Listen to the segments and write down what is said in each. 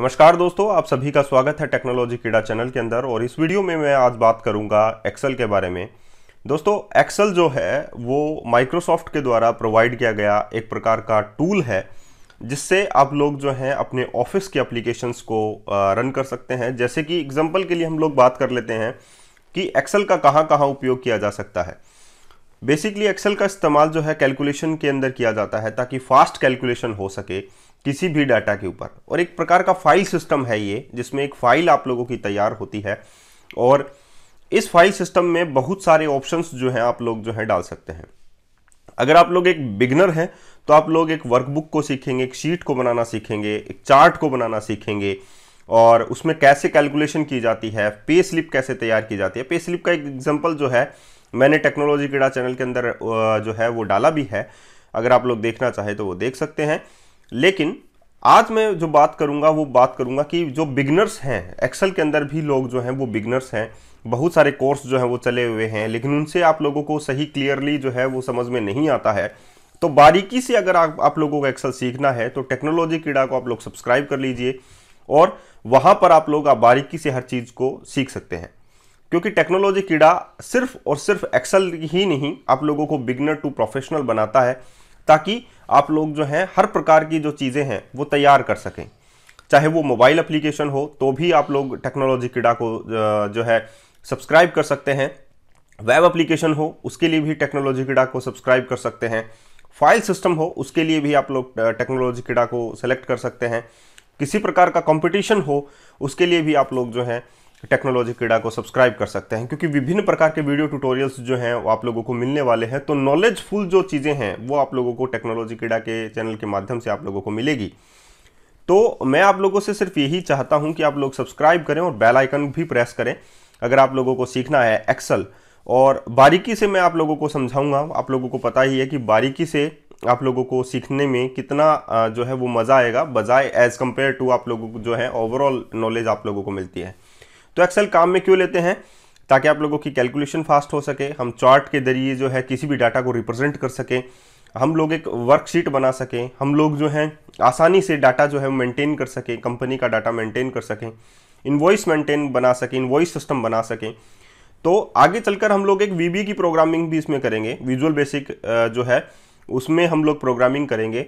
नमस्कार दोस्तों आप सभी का स्वागत है टेक्नोलॉजी कीड़ा चैनल के अंदर और इस वीडियो में मैं आज बात करूंगा एक्सेल के बारे में दोस्तों एक्सेल जो है वो माइक्रोसॉफ्ट के द्वारा प्रोवाइड किया गया एक प्रकार का टूल है जिससे आप लोग जो हैं अपने ऑफिस के एप्लीकेशंस को रन कर सकते हैं जैसे कि एग्जाम्पल के लिए हम लोग बात कर लेते हैं कि एक्सेल का कहाँ कहाँ उपयोग किया जा सकता है बेसिकली एक्सेल का इस्तेमाल जो है कैलकुलेशन के अंदर किया जाता है ताकि फास्ट कैलकुलेशन हो सके किसी भी डाटा के ऊपर और एक प्रकार का फाइल सिस्टम है ये जिसमें एक फाइल आप लोगों की तैयार होती है और इस फाइल सिस्टम में बहुत सारे ऑप्शंस जो हैं आप लोग जो हैं डाल सकते हैं अगर आप लोग एक बिगनर हैं तो आप लोग एक वर्कबुक को सीखेंगे एक शीट को बनाना सीखेंगे एक चार्ट को बनाना सीखेंगे और उसमें कैसे कैलकुलेशन की जाती है पे स्लिप कैसे तैयार की जाती है पे स्लिप का एक एग्जाम्पल जो है मैंने टेक्नोलॉजी क्रीड़ा चैनल के अंदर जो है वो डाला भी है अगर आप लोग देखना चाहे तो वो देख सकते हैं लेकिन आज मैं जो बात करूंगा वो बात करूंगा कि जो बिगनर्स हैं एक्सेल के अंदर भी लोग जो हैं वो बिगनर्स हैं बहुत सारे कोर्स जो हैं वो चले हुए हैं लेकिन उनसे आप लोगों को सही क्लियरली जो है वो समझ में नहीं आता है तो बारीकी से अगर आप आप लोगों को एक्सेल सीखना है तो टेक्नोलॉजी क्रीड़ा को आप लोग सब्सक्राइब कर लीजिए और वहाँ पर आप लोग आप बारीकी से हर चीज़ को सीख सकते हैं क्योंकि टेक्नोलॉजी कीड़ा सिर्फ और सिर्फ एक्सेल ही नहीं आप लोगों को बिगनर टू प्रोफेशनल बनाता है ताकि आप लोग जो हैं हर प्रकार की जो चीज़ें हैं वो तैयार कर सकें चाहे वो मोबाइल एप्लीकेशन हो तो भी आप लोग टेक्नोलॉजी कीड़ा को जो है सब्सक्राइब कर सकते हैं वेब एप्लीकेशन हो उसके लिए भी टेक्नोलॉजी कीड़ा को सब्सक्राइब कर सकते हैं फाइल सिस्टम हो उसके लिए भी आप लोग टेक्नोलॉजी कीड़ा को सेलेक्ट कर सकते हैं किसी प्रकार का कंपटीशन हो उसके लिए भी आप लोग जो है टेक्नोलॉजी क्रीड़ा को सब्सक्राइब कर सकते हैं क्योंकि विभिन्न प्रकार के वीडियो ट्यूटोरियल्स जो हैं वो आप लोगों को मिलने वाले हैं तो नॉलेजफुल जो चीज़ें हैं वो आप लोगों को टेक्नोलॉजी क्रीड़ा के चैनल के माध्यम से आप लोगों को मिलेगी तो मैं आप लोगों से सिर्फ यही चाहता हूं कि आप लोग सब्सक्राइब करें और बेल आइकन भी प्रेस करें अगर आप लोगों को सीखना है एक्सल और बारीकी से मैं आप लोगों को समझाऊंगा आप लोगों को पता ही है कि बारीकी से आप लोगों को सीखने में कितना जो है वो मज़ा आएगा बजाय एज़ कम्पेयर टू आप लोगों को जो है ओवरऑल नॉलेज आप लोगों को मिलती है तो एक्सेल काम में क्यों लेते हैं ताकि आप लोगों की कैलकुलेशन फास्ट हो सके हम चार्ट के जरिए जो है किसी भी डाटा को रिप्रेजेंट कर सकें हम लोग एक वर्कशीट बना सकें हम लोग जो हैं आसानी से डाटा जो है मेंटेन कर सकें कंपनी का डाटा मेंटेन कर सकें इन्वॉइस मेंटेन बना सकें इन्वॉइस सिस्टम बना सकें तो आगे चलकर हम लोग एक वी की प्रोग्रामिंग भी इसमें करेंगे विजुअल बेसिक जो है उसमें हम लोग प्रोग्रामिंग करेंगे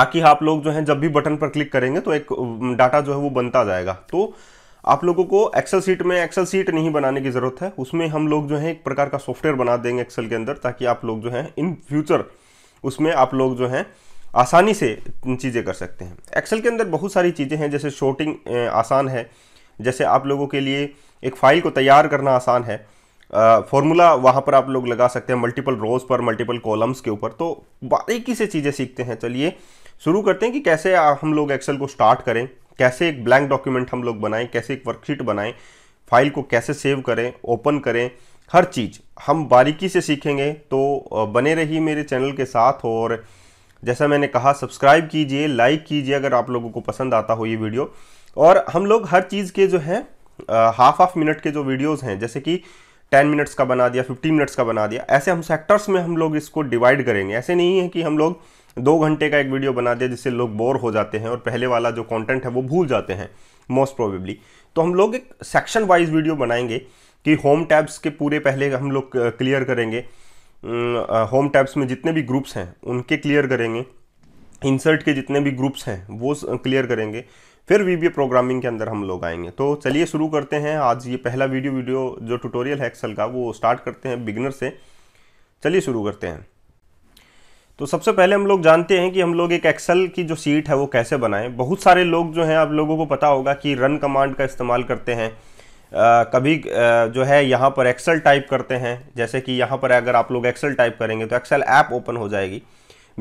ताकि आप लोग जो हैं जब भी बटन पर क्लिक करेंगे तो एक डाटा जो है वो बनता जाएगा तो आप लोगों को एक्सेल सीट में एक्सेल सीट नहीं बनाने की ज़रूरत है उसमें हम लोग जो है एक प्रकार का सॉफ्टवेयर बना देंगे एक्सेल के अंदर ताकि आप लोग जो है इन फ्यूचर उसमें आप लोग जो हैं आसानी से चीज़ें कर सकते हैं एक्सेल के अंदर बहुत सारी चीज़ें हैं जैसे शॉर्टिंग आसान है जैसे आप लोगों के लिए एक फ़ाइल को तैयार करना आसान है फॉर्मूला वहाँ पर आप लोग लगा सकते हैं मल्टीपल रोज पर मल्टीपल कॉलम्स के ऊपर तो बारीकी से चीज़ें सीखते हैं चलिए शुरू करते हैं कि कैसे हम लोग एक्सेल को स्टार्ट करें कैसे एक ब्लैंक डॉक्यूमेंट हम लोग बनाएं कैसे एक वर्कशीट बनाएं फाइल को कैसे सेव करें ओपन करें हर चीज़ हम बारीकी से सीखेंगे तो बने रहिए मेरे चैनल के साथ और जैसा मैंने कहा सब्सक्राइब कीजिए लाइक कीजिए अगर आप लोगों को पसंद आता हो ये वीडियो और हम लोग हर चीज़ के जो हैं हाफ हाफ मिनट के जो वीडियोज़ हैं जैसे कि टेन मिनट्स का बना दिया फिफ्टीन मिनट्स का बना दिया ऐसे हम सेक्टर्स में हम लोग इसको डिवाइड करेंगे ऐसे नहीं है कि हम लोग दो घंटे का एक वीडियो बना दिया जिससे लोग बोर हो जाते हैं और पहले वाला जो कॉन्टेंट है वो भूल जाते हैं मोस्ट प्रोबेबली तो हम लोग एक सेक्शन वाइज वीडियो बनाएंगे कि होम टैब्स के पूरे पहले हम लोग क्लियर करेंगे होम टैब्स में जितने भी ग्रुप्स हैं उनके क्लियर करेंगे इंसर्ट के जितने भी ग्रुप्स हैं वो क्लियर करेंगे फिर वी प्रोग्रामिंग के अंदर हम लोग आएंगे तो चलिए शुरू करते हैं आज ये पहला वीडियो वीडियो जो ट्यूटोरियल है एक्सल का वो स्टार्ट करते हैं बिगनर से चलिए शुरू करते हैं तो सबसे पहले हम लोग जानते हैं कि हम लोग एक एक्सेल की जो सीट है वो कैसे बनाएं बहुत सारे लोग जो हैं आप लोगों को पता होगा कि रन कमांड का इस्तेमाल करते हैं आ, कभी आ, जो है यहाँ पर एक्सेल टाइप करते हैं जैसे कि यहाँ पर अगर आप लोग एक्सेल टाइप करेंगे तो एक्सेल ऐप ओपन हो जाएगी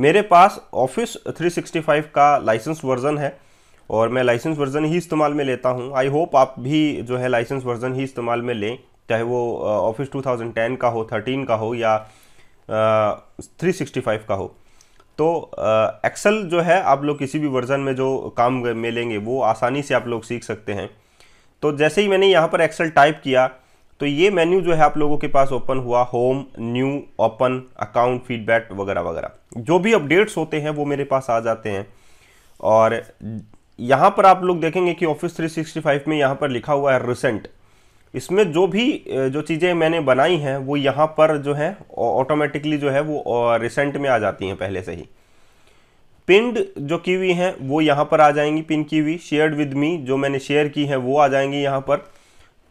मेरे पास ऑफिस 365 का लाइसेंस वर्ज़न है और मैं लाइसेंस वर्ज़न ही इस्तेमाल में लेता हूँ आई होप आप भी जो है लाइसेंस वर्ज़न ही इस्तेमाल में लें चाहे वो ऑफिस 2010 का हो 13 का हो या 365 का हो तो एक्सेल जो है आप लोग किसी भी वर्ज़न में जो काम में लेंगे वो आसानी से आप लोग सीख सकते हैं तो जैसे ही मैंने यहाँ पर एक्सेल टाइप किया तो ये मेन्यू जो है आप लोगों के पास ओपन हुआ home new open account feedback वगैरह वगैरह जो भी अपडेट्स होते हैं वो मेरे पास आ जाते हैं और यहाँ पर आप लोग देखेंगे कि ऑफिस 365 में यहाँ पर लिखा हुआ है रिसेंट इसमें जो भी जो चीज़ें मैंने बनाई हैं वो यहाँ पर जो है ऑटोमेटिकली जो है वो रिसेंट में आ जाती हैं पहले से ही पिंड जो की हुई हैं वो यहाँ पर आ जाएंगी पिन की हुई शेयर्ड विद मी जो मैंने शेयर की है वो आ जाएंगी यहाँ पर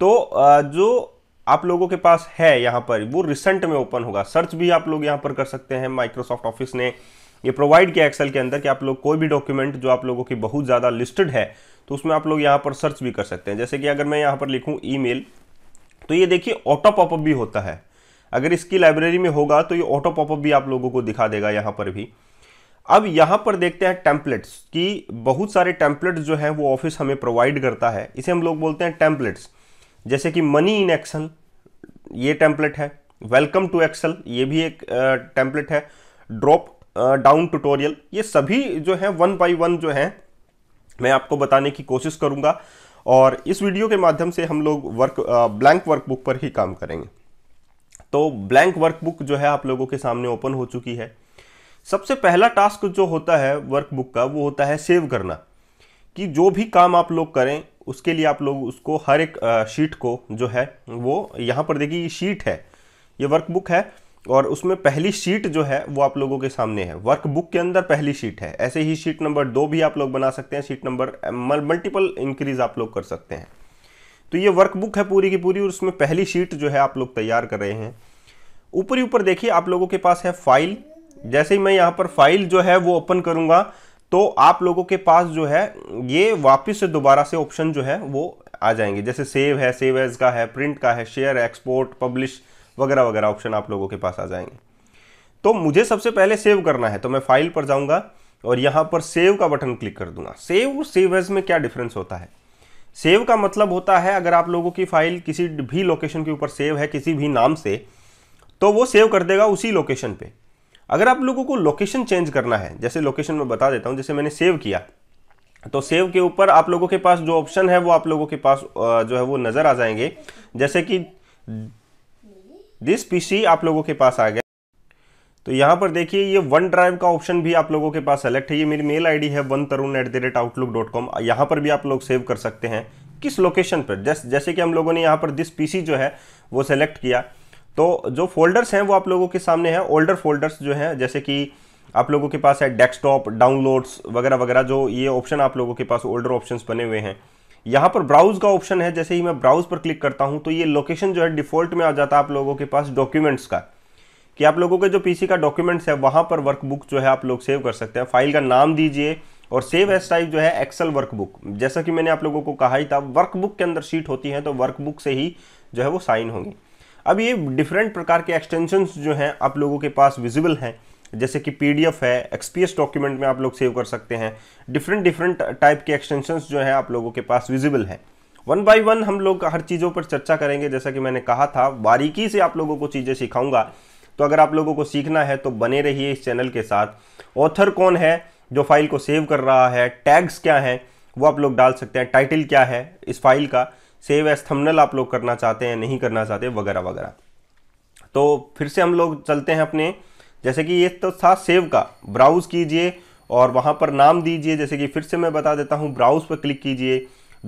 तो जो आप लोगों के पास है यहाँ पर वो रिसेंट में ओपन होगा सर्च भी आप लोग यहाँ पर कर सकते हैं माइक्रोसॉफ्ट ऑफिस ने ये प्रोवाइड किया एक्सेल के अंदर कि आप लोग कोई भी डॉक्यूमेंट जो आप लोगों की बहुत ज़्यादा लिस्टेड है तो उसमें आप लोग यहाँ पर सर्च भी कर सकते हैं जैसे कि अगर मैं यहाँ पर लिखूँ ई तो ये देखिए ऑटो पॉपअप भी होता है अगर इसकी लाइब्रेरी में होगा तो ये ऑटो पॉपअप भी आप लोगों को दिखा देगा यहाँ पर भी अब यहाँ पर देखते हैं टेम्पलेट्स कि बहुत सारे टेम्पलेट्स जो हैं वो ऑफिस हमें प्रोवाइड करता है इसे हम लोग बोलते हैं टेम्पलेट्स जैसे कि मनी इन एक्सल ये टेम्पलेट है वेलकम टू एक्सल ये भी एक टेम्पलेट है ड्रॉप डाउन ट्यूटोरियल ये सभी जो है वन बाई वन जो है मैं आपको बताने की कोशिश करूंगा और इस वीडियो के माध्यम से हम लोग वर्क ब्लैंक वर्कबुक पर ही काम करेंगे तो ब्लैंक वर्कबुक जो है आप लोगों के सामने ओपन हो चुकी है सबसे पहला टास्क जो होता है वर्कबुक का वो होता है सेव करना कि जो भी काम आप लोग करें उसके लिए आप लोग उसको हर एक शीट को जो है वो यहाँ पर देखिए ये शीट है ये वर्कबुक है और उसमें पहली शीट जो है वो आप लोगों के सामने है वर्कबुक के अंदर पहली शीट है ऐसे ही शीट नंबर दो भी आप लोग बना सकते हैं शीट नंबर मल्टीपल इंक्रीज आप लोग कर सकते हैं तो ये वर्कबुक है पूरी की पूरी और उसमें पहली शीट जो है आप लोग तैयार कर रहे हैं ऊपर ऊपर देखिए आप लोगों के पास है फाइल जैसे ही मैं यहाँ पर फाइल जो है वो ओपन करूँगा तो आप लोगों के पास जो है ये वापस से दोबारा से ऑप्शन जो है वो आ जाएंगे जैसे सेव है सेव एज का है प्रिंट का है शेयर एक्सपोर्ट पब्लिश वगैरह वगैरह ऑप्शन आप लोगों के पास आ जाएंगे तो मुझे सबसे पहले सेव करना है तो मैं फाइल पर जाऊंगा और यहाँ पर सेव का बटन क्लिक कर दूंगा सेव और सेव एज में क्या डिफरेंस होता है सेव का मतलब होता है अगर आप लोगों की फाइल किसी भी लोकेशन के ऊपर सेव है किसी भी नाम से तो वो सेव कर देगा उसी लोकेशन पे अगर आप लोगों को लोकेशन चेंज करना है जैसे लोकेशन में बता देता हूँ जैसे मैंने सेव किया तो सेव के ऊपर आप लोगों के पास जो ऑप्शन है वो आप लोगों के पास जो है वो नज़र आ जाएंगे जैसे कि दिस पीसी आप लोगों के पास आ गया तो यहां पर देखिए ये वन ड्राइव का ऑप्शन भी आप लोगों के पास सेलेक्ट है ये मेरी मेल आईडी है one Tarun at the rate Outlook dot com यहां पर भी आप लोग सेव कर सकते हैं किस लोकेशन पर जैसे जैसे कि हम लोगों ने यहां पर दिस पीसी जो है वो सेलेक्ट किया तो जो फोल्डर्स हैं वो आप लोगों के सामने हैं ओल्डर फोल्डर्स जो हैं जैसे कि आप लोगों के पास है डेस्कटॉप डाउनलोड्स वगैरह वगैरह जो ये ऑप्शन आप लोगों के पास ओल्डर ऑप्शंस बने हुए हैं यहाँ पर ब्राउज का ऑप्शन है जैसे ही मैं ब्राउज पर क्लिक करता हूं तो ये लोकेशन जो है डिफ़ॉल्ट में आ जाता है आप लोगों के पास डॉक्यूमेंट्स का कि आप लोगों के जो पीसी का डॉक्यूमेंट्स है वहां पर वर्कबुक जो है आप लोग सेव कर सकते हैं फाइल का नाम दीजिए और सेव एस टाइप जो है एक्सेल वर्कबुक जैसा कि मैंने आप लोगों को कहा ही था वर्कबुक के अंदर शीट होती है तो वर्कबुक से ही जो है वो साइन होंगे अब ये डिफरेंट प्रकार के एक्सटेंशन जो है आप लोगों के पास विजिबल हैं जैसे कि पीडीएफ है एक्सपीएस डॉक्यूमेंट में आप लोग सेव कर सकते हैं डिफरेंट डिफरेंट टाइप के एक्सटेंशन जो है आप लोगों के पास विजिबल है वन बाय वन हम लोग हर चीज़ों पर चर्चा करेंगे जैसा कि मैंने कहा था बारीकी से आप लोगों को चीज़ें सिखाऊंगा तो अगर आप लोगों को सीखना है तो बने रहिए इस चैनल के साथ ऑथर कौन है जो फाइल को सेव कर रहा है टैग्स क्या हैं वो आप लोग डाल सकते हैं टाइटल क्या है इस फाइल का सेव एस थमनल आप लोग करना चाहते हैं नहीं करना चाहते वगैरह वगैरह तो फिर से हम लोग चलते हैं अपने जैसे कि ये तो था सेव का ब्राउज़ कीजिए और वहाँ पर नाम दीजिए जैसे कि फिर से मैं बता देता हूँ ब्राउज़ पर क्लिक कीजिए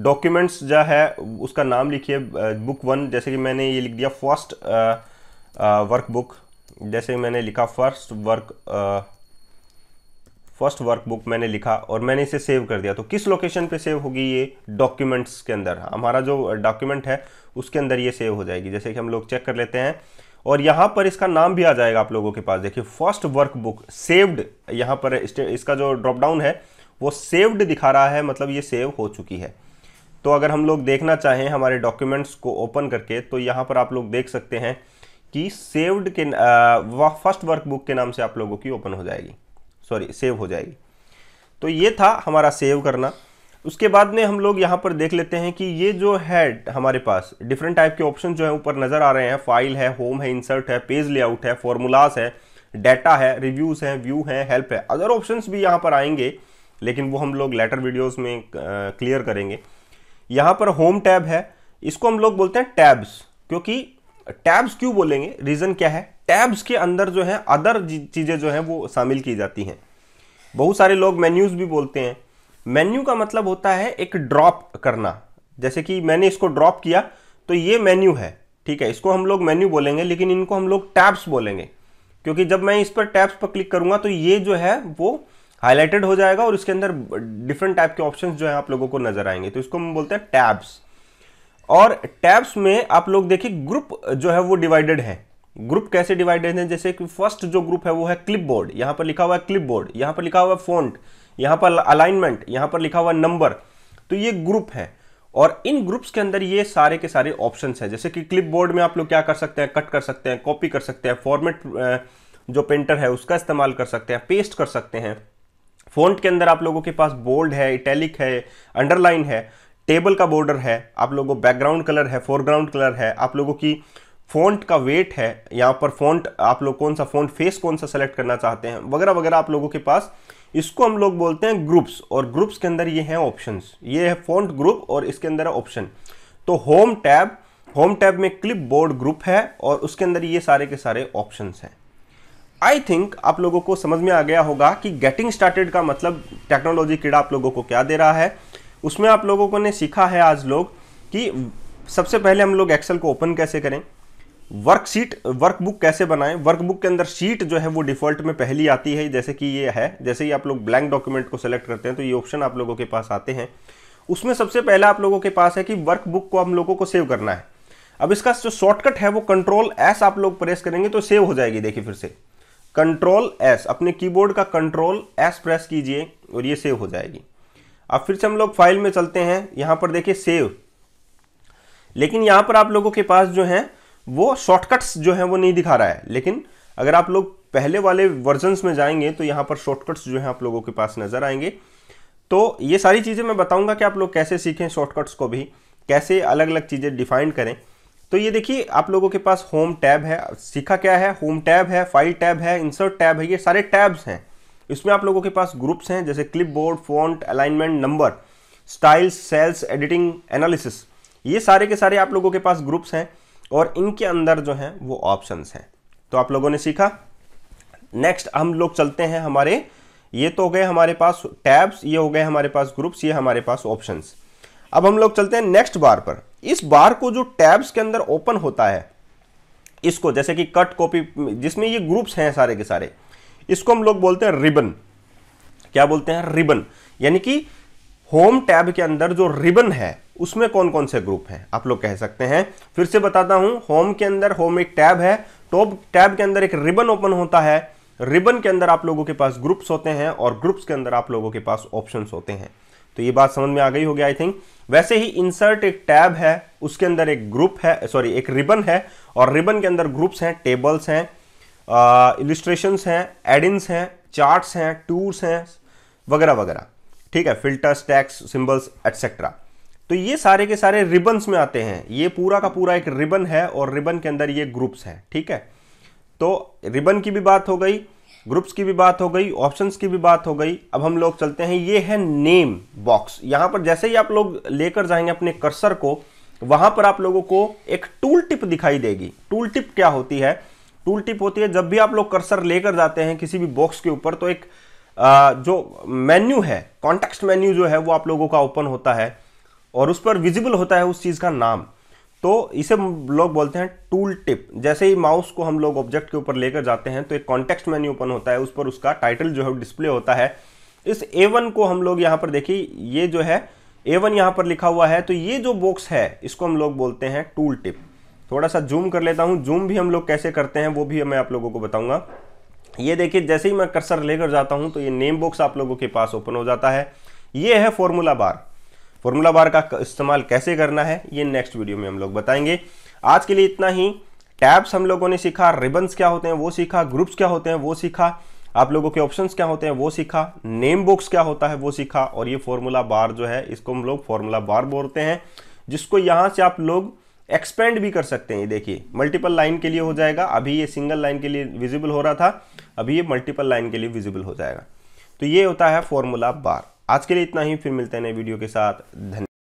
डॉक्यूमेंट्स जो है उसका नाम लिखिए बुक वन जैसे कि मैंने ये लिख दिया फर्स्ट वर्क बुक जैसे मैंने लिखा फर्स्ट वर्क फर्स्ट वर्कबुक मैंने लिखा और मैंने इसे सेव कर दिया तो किस लोकेशन पे सेव होगी ये डॉक्यूमेंट्स के अंदर हमारा जो डॉक्यूमेंट है उसके अंदर ये सेव हो जाएगी जैसे कि हम लोग चेक कर लेते हैं और यहाँ पर इसका नाम भी आ जाएगा आप लोगों के पास देखिए फर्स्ट वर्क बुक सेव्ड यहाँ पर इसका जो ड्रॉप डाउन है वो सेव्ड दिखा रहा है मतलब ये सेव हो चुकी है तो अगर हम लोग देखना चाहें हमारे डॉक्यूमेंट्स को ओपन करके तो यहाँ पर आप लोग देख सकते हैं कि सेव्ड के वह फर्स्ट वर्क बुक के नाम से आप लोगों की ओपन हो जाएगी सॉरी सेव हो जाएगी तो ये था हमारा सेव करना उसके बाद में हम लोग यहाँ पर देख लेते हैं कि ये जो है हमारे पास डिफरेंट टाइप के ऑप्शन जो है ऊपर नज़र आ रहे हैं फाइल है होम है इंसर्ट है पेज लेआउट है फॉर्मूलाज है डाटा है रिव्यूज़ हैं व्यू है हेल्प है अदर ऑप्शन भी यहाँ पर आएंगे लेकिन वो हम लोग लेटर वीडियोज़ में क्लियर करेंगे यहाँ पर होम टैब है इसको हम लोग बोलते हैं टैब्स क्योंकि टैब्स क्यों बोलेंगे रीज़न क्या है टैब्स के अंदर जो है अदर चीज़ें जो हैं वो शामिल की जाती हैं बहुत सारे लोग मेन्यूज़ भी बोलते हैं मेन्यू का मतलब होता है एक ड्रॉप करना जैसे कि मैंने इसको ड्रॉप किया तो ये मेन्यू है ठीक है इसको हम लोग मेन्यू बोलेंगे लेकिन इनको हम लोग टैब्स बोलेंगे क्योंकि जब मैं इस पर टैब्स पर क्लिक करूंगा तो ये जो है वो हाईलाइटेड हो जाएगा और इसके अंदर डिफरेंट टाइप के ऑप्शन जो है आप लोगों को नजर आएंगे तो इसको हम बोलते हैं टैब्स और टैब्स में आप लोग देखिए ग्रुप जो है वो डिवाइडेड है ग्रुप कैसे डिवाइडेड है जैसे कि फर्स्ट जो ग्रुप है वो है क्लिपबोर्ड यहाँ पर लिखा हुआ है क्लिपबोर्ड यहाँ पर लिखा हुआ है फोन्ट यहां पर अलाइनमेंट यहां पर लिखा हुआ नंबर तो ये ग्रुप है और इन ग्रुप्स के अंदर ये सारे के सारे ऑप्शन है जैसे कि क्लिपबोर्ड में आप लोग क्या कर सकते हैं कट कर सकते हैं कॉपी कर सकते हैं फॉर्मेट जो पेंटर है उसका इस्तेमाल कर सकते हैं पेस्ट कर सकते हैं फ़ॉन्ट के अंदर आप लोगों के पास बोल्ड है इटैलिक है अंडरलाइन है टेबल का बॉर्डर है आप लोगों को बैकग्राउंड कलर है फोरग्राउंड कलर है आप लोगों की फ़ॉन्ट का वेट है यहाँ पर फ़ॉन्ट आप लोग कौन सा फ़ॉन्ट फेस कौन सा सेलेक्ट करना चाहते हैं वगैरह वगैरह आप लोगों के पास इसको हम लोग बोलते हैं ग्रुप्स और ग्रुप्स के अंदर ये हैं ऑप्शंस ये है फॉन्ट ग्रुप और इसके अंदर है ऑप्शन तो होम टैब होम टैब में क्लिप बोर्ड ग्रुप है और उसके अंदर ये सारे के सारे ऑप्शन हैं आई थिंक आप लोगों को समझ में आ गया होगा कि गेटिंग स्टार्टेड का मतलब टेक्नोलॉजी कीड़ा आप लोगों को क्या दे रहा है उसमें आप लोगों को ने सीखा है आज लोग कि सबसे पहले हम लोग एक्सेल को ओपन कैसे करें वर्कशीट वर्कबुक कैसे बनाएं वर्कबुक के अंदर शीट जो है वो डिफ़ॉल्ट में पहली आती है जैसे कि ये है जैसे ही आप लोग ब्लैंक डॉक्यूमेंट को सेलेक्ट करते हैं तो ये ऑप्शन आप लोगों के पास आते हैं उसमें सबसे पहला आप लोगों के पास है कि वर्कबुक को हम लोगों को सेव करना है अब इसका जो शॉर्टकट है वो कंट्रोल एस आप लोग प्रेस करेंगे तो सेव हो जाएगी देखिए फिर से कंट्रोल एस अपने कीबोर्ड का कंट्रोल एस प्रेस कीजिए और ये सेव हो जाएगी अब फिर से हम लोग फाइल में चलते हैं यहाँ पर देखिए सेव लेकिन यहाँ पर आप लोगों के पास जो है वो शॉर्टकट्स जो है वो नहीं दिखा रहा है लेकिन अगर आप लोग पहले वाले वर्जन्स में जाएंगे तो यहाँ पर शॉर्टकट्स जो है आप लोगों के पास नज़र आएंगे तो ये सारी चीज़ें मैं बताऊंगा कि आप लोग कैसे सीखें शॉर्टकट्स को भी कैसे अलग अलग चीज़ें डिफाइन करें तो ये देखिए आप लोगों के पास होम टैब है सीखा क्या है होम टैब है फाइल टैब है इंसर्ट टैब है ये सारे टैब्स हैं इसमें आप लोगों के पास ग्रुप्स हैं जैसे clipboard font alignment number styles cells editing analysis ये सारे के सारे आप लोगों के पास ग्रुप्स हैं और इनके अंदर जो है वो ऑप्शंस हैं तो आप लोगों ने सीखा नेक्स्ट हम लोग चलते हैं हमारे ये तो हो गए हमारे पास टैब्स ये हो गए हमारे पास ग्रुप्स ये हमारे पास ऑप्शंस अब हम लोग चलते हैं नेक्स्ट बार पर इस बार को जो टैब्स के अंदर ओपन होता है इसको जैसे कि कट कॉपी जिसमें ये ग्रुप्स हैं सारे के सारे इसको हम लोग बोलते हैं रिबन क्या बोलते हैं रिबन यानी कि होम टैब के अंदर जो रिबन है उसमें कौन कौन से ग्रुप हैं आप लोग कह सकते हैं फिर से बताता हूं होम के अंदर होम एक टैब है टॉप टैब के अंदर एक रिबन ओपन होता है रिबन के अंदर आप लोगों के पास ग्रुप्स होते हैं और ग्रुप्स के अंदर आप लोगों के पास ऑप्शन होते हैं तो ये बात समझ में आ गई होगी आई थिंक वैसे ही इंसर्ट एक टैब है उसके अंदर एक ग्रुप है सॉरी एक रिबन है और रिबन के अंदर ग्रुप्स हैं टेबल्स हैं इलिस्ट्रेशन uh, हैं एडिन्स हैं चार्ट्स हैं टूर्स हैं वगैरह वगैरह ठीक है फिल्टर स्टैक्स सिंबल्स एटसेट्रा तो ये सारे के सारे रिबन्स में आते हैं ये पूरा का पूरा एक रिबन है और रिबन के अंदर ये ग्रुप्स हैं ठीक है तो रिबन की भी बात हो गई ग्रुप्स की भी बात हो गई ऑप्शंस की भी बात हो गई अब हम लोग चलते हैं ये है नेम बॉक्स यहाँ पर जैसे ही आप लोग लेकर जाएंगे अपने कर्सर को वहां पर आप लोगों को एक टूल टिप दिखाई देगी टूल टिप क्या होती है टूल टिप होती है जब भी आप लोग कर्सर लेकर जाते हैं किसी भी बॉक्स के ऊपर तो एक जो मेन्यू है कॉन्टेक्स्ट मेन्यू जो है वो आप लोगों का ओपन होता है और उस पर विजिबल होता है उस चीज़ का नाम तो इसे लोग बोलते हैं टूल टिप जैसे ही माउस को हम लोग ऑब्जेक्ट के ऊपर लेकर जाते हैं तो एक कॉन्टेक्स्ट मेन्यू ओपन होता है उस पर उसका टाइटल जो है डिस्प्ले होता है इस ए वन को हम लोग यहाँ पर देखिए ये जो है ए वन यहाँ पर लिखा हुआ है तो ये जो बॉक्स है इसको हम लोग बोलते हैं टूल टिप थोड़ा सा जूम कर लेता हूँ जूम भी हम लोग कैसे करते हैं वो भी मैं आप लोगों को बताऊंगा ये देखिए जैसे ही मैं कर्सर लेकर जाता हूं तो ये नेम बॉक्स आप लोगों के पास ओपन हो जाता है ये है फॉर्मूला बार फॉर्मूला बार का इस्तेमाल कैसे करना है ये नेक्स्ट वीडियो में हम लोग बताएंगे आज के लिए इतना ही टैब्स हम लोगों ने सीखा रिबन्स क्या होते हैं वो सीखा ग्रुप्स क्या होते हैं वो सीखा आप लोगों के ऑप्शंस क्या होते हैं वो सीखा नेम बॉक्स क्या होता है वो सीखा और ये फॉर्मूला बार जो है इसको हम लोग फॉर्मूला बार बोलते हैं जिसको यहाँ से आप लोग एक्सपेंड भी कर सकते हैं देखिए मल्टीपल लाइन के लिए हो जाएगा अभी ये सिंगल लाइन के लिए विजिबल हो रहा था अभी ये मल्टीपल लाइन के लिए विजिबल हो जाएगा तो ये होता है फॉर्मूला बार आज के लिए इतना ही फिर मिलते हैं नए वीडियो के साथ धन्यवाद